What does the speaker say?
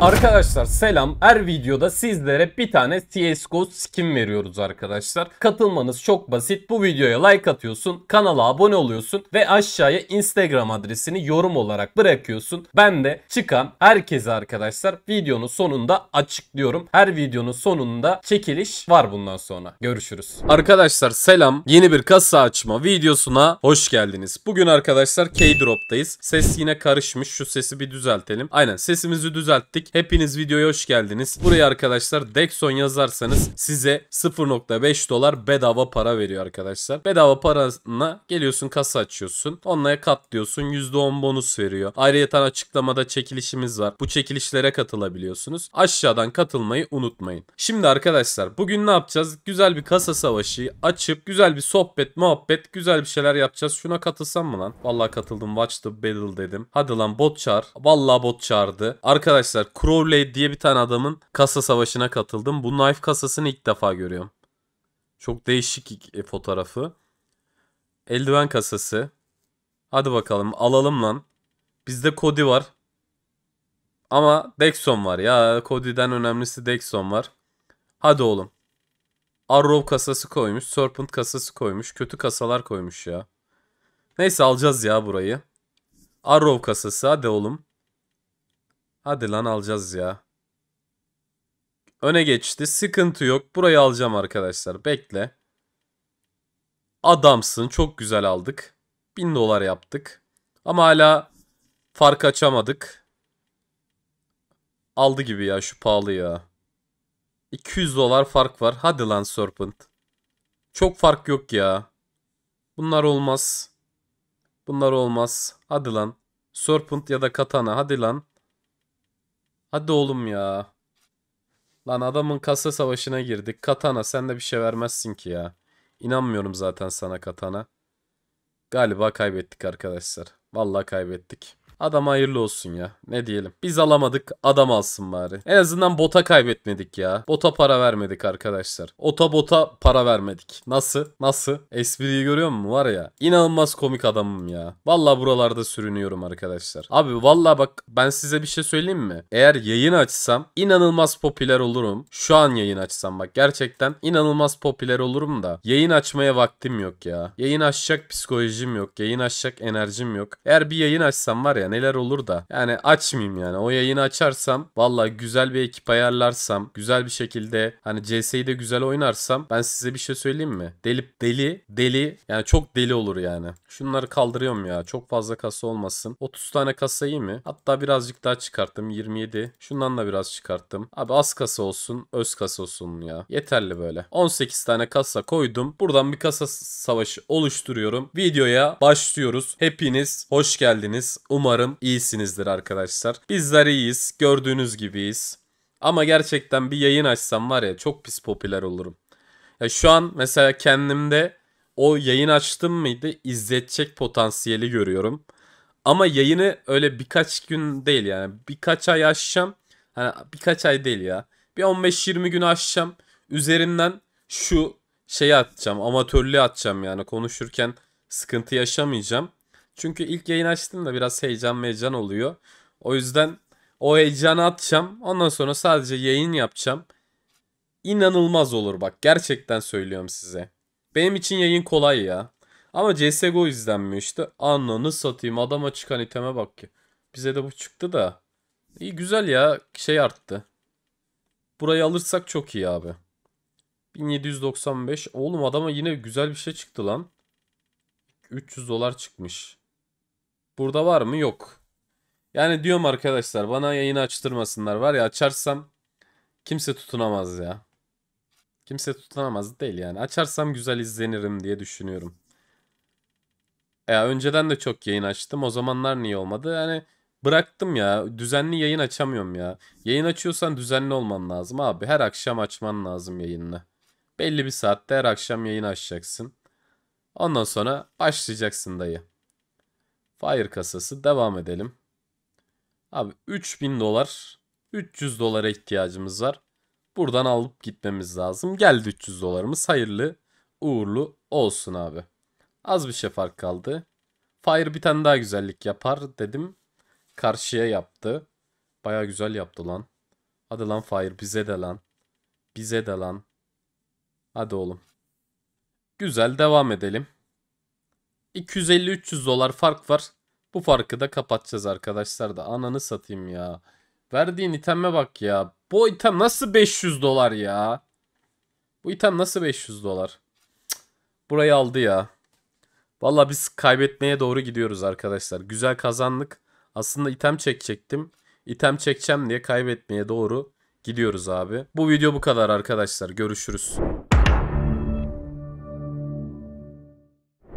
Arkadaşlar selam. Her videoda sizlere bir tane CSGO skin veriyoruz arkadaşlar. Katılmanız çok basit. Bu videoya like atıyorsun, kanala abone oluyorsun ve aşağıya Instagram adresini yorum olarak bırakıyorsun. Ben de çıkan herkese arkadaşlar videonun sonunda açıklıyorum. Her videonun sonunda çekiliş var bundan sonra. Görüşürüz. Arkadaşlar selam. Yeni bir kasa açma videosuna hoş geldiniz. Bugün arkadaşlar K-Drop'tayız. Ses yine karışmış. Şu sesi bir düzeltelim. Aynen sesimizi düzelttik geldik. Hepiniz videoya hoş geldiniz. Buraya arkadaşlar Dexon yazarsanız size 0.5 dolar bedava para veriyor arkadaşlar. Bedava parana geliyorsun kasa açıyorsun. Onunla katlıyorsun. %10 bonus veriyor. Ayrıca açıklamada çekilişimiz var. Bu çekilişlere katılabiliyorsunuz. Aşağıdan katılmayı unutmayın. Şimdi arkadaşlar bugün ne yapacağız? Güzel bir kasa savaşı açıp güzel bir sohbet, muhabbet, güzel bir şeyler yapacağız. Şuna katılsam mı lan? Vallahi katıldım. Watch the battle dedim. Hadi lan bot çağır. Vallahi bot çağırdı. Arkadaşlar Crowley diye bir tane adamın kasa savaşına katıldım. Bu knife kasasını ilk defa görüyorum. Çok değişik e, fotoğrafı. Eldiven kasası. Hadi bakalım alalım lan. Bizde Cody var. Ama Dexon var ya. Cody'den önemlisi Dexon var. Hadi oğlum. Arrow kasası koymuş. Serpent kasası koymuş. Kötü kasalar koymuş ya. Neyse alacağız ya burayı. Arrow kasası hadi oğlum. Hadi lan alacağız ya. Öne geçti. Sıkıntı yok. Burayı alacağım arkadaşlar. Bekle. Adamsın. Çok güzel aldık. 1000 dolar yaptık. Ama hala fark açamadık. Aldı gibi ya şu pahalı ya. 200 dolar fark var. Hadi lan Serpent. Çok fark yok ya. Bunlar olmaz. Bunlar olmaz. Hadi lan. Serpent ya da Katana. Hadi lan. Hadi oğlum ya. Lan adamın kasa savaşına girdik. Katana sen de bir şey vermezsin ki ya. İnanmıyorum zaten sana Katana. Galiba kaybettik arkadaşlar. Vallahi kaybettik. Adam hayırlı olsun ya. Ne diyelim. Biz alamadık adam alsın bari. En azından bota kaybetmedik ya. Bota para vermedik arkadaşlar. Ota bota para vermedik. Nasıl? Nasıl? Espriyi görüyor musun? Var ya. İnanılmaz komik adamım ya. Valla buralarda sürünüyorum arkadaşlar. Abi valla bak ben size bir şey söyleyeyim mi? Eğer yayın açsam inanılmaz popüler olurum. Şu an yayın açsam bak gerçekten inanılmaz popüler olurum da. Yayın açmaya vaktim yok ya. Yayın açacak psikolojim yok. Yayın açacak enerjim yok. Eğer bir yayın açsam var ya ya neler olur da. Yani açmayayım yani. O yayını açarsam valla güzel bir ekip ayarlarsam güzel bir şekilde hani CS'yi de güzel oynarsam ben size bir şey söyleyeyim mi? deli deli deli yani çok deli olur yani. Şunları kaldırıyorum ya. Çok fazla kasa olmasın. 30 tane kasa iyi mi? Hatta birazcık daha çıkarttım. 27. Şundan da biraz çıkarttım. Abi az kasa olsun. Öz kasa olsun ya. Yeterli böyle. 18 tane kasa koydum. Buradan bir kasa savaşı oluşturuyorum. Videoya başlıyoruz. Hepiniz hoş geldiniz. Umarım Umarım iyisinizdir arkadaşlar. Bizler iyiyiz. Gördüğünüz gibiyiz. Ama gerçekten bir yayın açsam var ya çok pis popüler olurum. Ya şu an mesela kendimde o yayın açtım mıydı izletecek potansiyeli görüyorum. Ama yayını öyle birkaç gün değil yani birkaç ay aşacağım. Hani birkaç ay değil ya. Bir 15-20 gün aşacağım. Üzerinden şu şeyi atacağım amatörlüğü atacağım yani konuşurken sıkıntı yaşamayacağım. Çünkü ilk yayın açtım da biraz heyecan meyecan oluyor. O yüzden o heyecanı atacağım. Ondan sonra sadece yayın yapacağım. İnanılmaz olur bak. Gerçekten söylüyorum size. Benim için yayın kolay ya. Ama CSGO izlenmiyor işte. Ananı satayım adama çıkan iteme bak ki. Bize de bu çıktı da. İyi güzel ya şey arttı. Burayı alırsak çok iyi abi. 1795. Oğlum adama yine güzel bir şey çıktı lan. 300 dolar çıkmış. Burada var mı? Yok. Yani diyorum arkadaşlar bana yayını açtırmasınlar. Var ya açarsam kimse tutunamaz ya. Kimse tutunamaz değil yani. Açarsam güzel izlenirim diye düşünüyorum. Ya önceden de çok yayın açtım. O zamanlar niye olmadı? Yani bıraktım ya. Düzenli yayın açamıyorum ya. Yayın açıyorsan düzenli olman lazım abi. Her akşam açman lazım yayınını. Belli bir saatte her akşam yayın açacaksın. Ondan sonra başlayacaksın dayı. Fire kasası devam edelim. Abi 3000 dolar 300 dolara ihtiyacımız var. Buradan alıp gitmemiz lazım. Geldi 300 dolarımız hayırlı uğurlu olsun abi. Az bir şey fark kaldı. Fire bir tane daha güzellik yapar dedim. Karşıya yaptı. Baya güzel yaptı lan. Hadi lan Fire bize de lan. Bize de lan. Hadi oğlum. Güzel devam edelim. 250-300 dolar fark var. Bu farkı da kapatacağız arkadaşlar da. Ananı satayım ya. Verdiğin iteme bak ya. Bu item nasıl 500 dolar ya? Bu item nasıl 500 dolar? Burayı aldı ya. Valla biz kaybetmeye doğru gidiyoruz arkadaşlar. Güzel kazandık. Aslında item çekecektim. İtem çekeceğim diye kaybetmeye doğru gidiyoruz abi. Bu video bu kadar arkadaşlar. Görüşürüz.